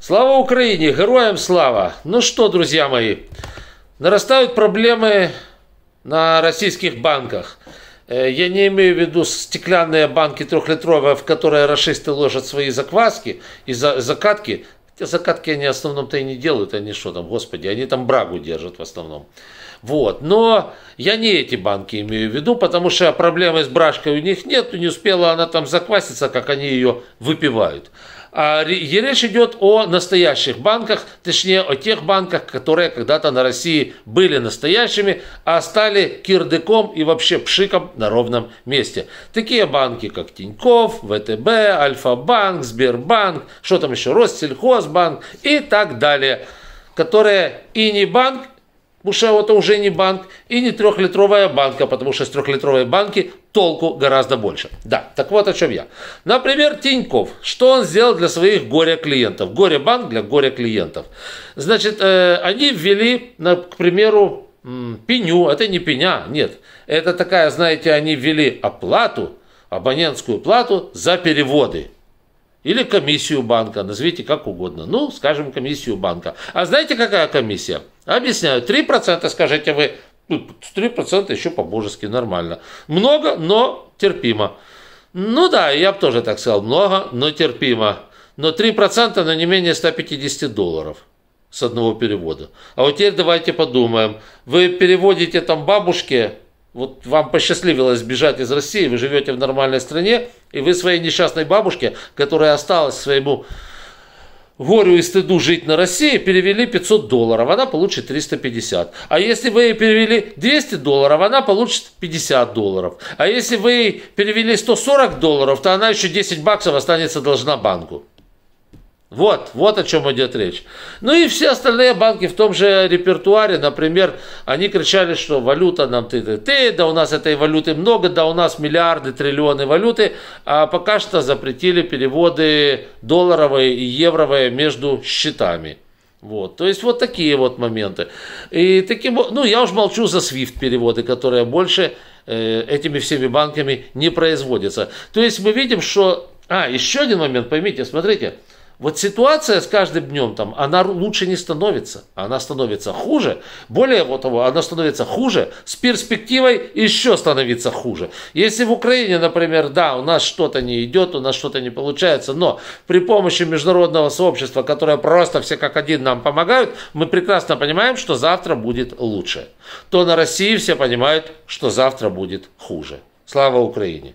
Слава Украине! Героям слава! Ну что, друзья мои, нарастают проблемы на российских банках. Э, я не имею в виду стеклянные банки трехлитровые, в которые расисты ложат свои закваски и закатки. Те закатки они в основном-то и не делают, они что там, господи, они там брагу держат в основном. Вот. Но я не эти банки имею в виду, потому что проблемы с брашкой у них нет, не успела она там закваситься, как они ее выпивают. А речь идет о настоящих банках, точнее о тех банках, которые когда-то на России были настоящими, а стали кирдыком и вообще пшиком на ровном месте. Такие банки, как Тиньков, ВТБ, Альфа-банк, Сбербанк, что там еще, Россельхозбанк и так далее, которые и не банк, Потому что это уже не банк и не трехлитровая банка, потому что с трехлитровой банки толку гораздо больше. Да, так вот о чем я. Например, Тиньков. Что он сделал для своих горе-клиентов? Горе-банк для горе-клиентов. Значит, э, они ввели, на, к примеру, пеню. Это не пеня, нет. Это такая, знаете, они ввели оплату, абонентскую плату за переводы. Или комиссию банка, назовите как угодно. Ну, скажем, комиссию банка. А знаете, какая комиссия? Объясняю, 3% скажите вы. 3% еще по-божески нормально. Много, но терпимо. Ну да, я бы тоже так сказал, много, но терпимо. Но 3% на не менее 150 долларов с одного перевода. А вот теперь давайте подумаем. Вы переводите там бабушке вот вам посчастливилось сбежать из России, вы живете в нормальной стране, и вы своей несчастной бабушке, которая осталась своему горю и стыду жить на России, перевели 500 долларов, она получит 350. А если вы ей перевели 200 долларов, она получит 50 долларов. А если вы ей перевели 140 долларов, то она еще 10 баксов останется должна банку. Вот, вот о чем идет речь. Ну и все остальные банки в том же репертуаре, например, они кричали, что валюта нам ты, ты, ты, да у нас этой валюты много, да у нас миллиарды, триллионы валюты, а пока что запретили переводы долларовые и евровые между счетами. Вот, то есть вот такие вот моменты. И таким, ну я уж молчу за SWIFT переводы, которые больше э, этими всеми банками не производятся. То есть мы видим, что, а еще один момент, поймите, смотрите, вот ситуация с каждым днем там, она лучше не становится, она становится хуже. Более того, она становится хуже с перспективой еще становится хуже. Если в Украине, например, да, у нас что-то не идет, у нас что-то не получается, но при помощи международного сообщества, которое просто все как один нам помогают, мы прекрасно понимаем, что завтра будет лучше. То на России все понимают, что завтра будет хуже. Слава Украине!